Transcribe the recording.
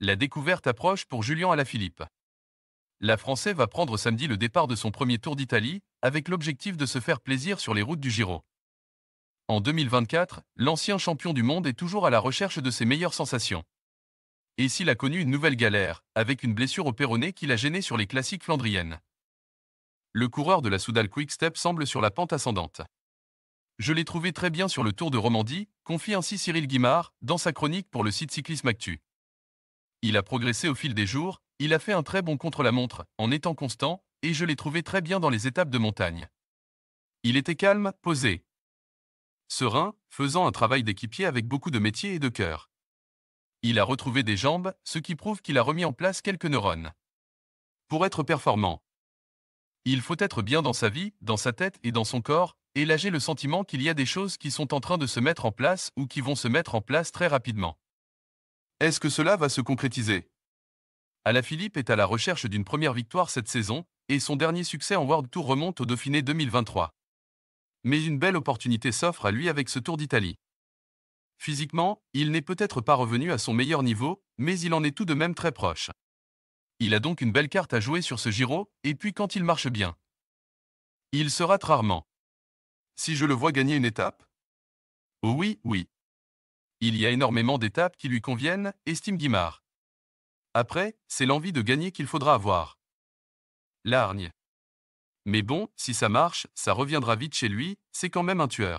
La découverte approche pour Julien Alaphilippe. La Français va prendre samedi le départ de son premier Tour d'Italie, avec l'objectif de se faire plaisir sur les routes du Giro. En 2024, l'ancien champion du monde est toujours à la recherche de ses meilleures sensations. Et s'il a connu une nouvelle galère, avec une blessure au péroné qui l'a gêné sur les classiques flandriennes. Le coureur de la Soudal Quick Step semble sur la pente ascendante. Je l'ai trouvé très bien sur le Tour de Romandie, confie ainsi Cyril Guimard, dans sa chronique pour le site Cyclisme Actu. Il a progressé au fil des jours, il a fait un très bon contre-la-montre, en étant constant, et je l'ai trouvé très bien dans les étapes de montagne. Il était calme, posé. Serein, faisant un travail d'équipier avec beaucoup de métier et de cœur. Il a retrouvé des jambes, ce qui prouve qu'il a remis en place quelques neurones. Pour être performant, il faut être bien dans sa vie, dans sa tête et dans son corps, et j'ai le sentiment qu'il y a des choses qui sont en train de se mettre en place ou qui vont se mettre en place très rapidement. Est-ce que cela va se concrétiser Alaphilippe est à la recherche d'une première victoire cette saison, et son dernier succès en World Tour remonte au Dauphiné 2023. Mais une belle opportunité s'offre à lui avec ce Tour d'Italie. Physiquement, il n'est peut-être pas revenu à son meilleur niveau, mais il en est tout de même très proche. Il a donc une belle carte à jouer sur ce Giro, et puis quand il marche bien. Il se rate rarement. Si je le vois gagner une étape oh Oui, oui. Il y a énormément d'étapes qui lui conviennent, estime Guimard. Après, c'est l'envie de gagner qu'il faudra avoir. Largne. Mais bon, si ça marche, ça reviendra vite chez lui, c'est quand même un tueur.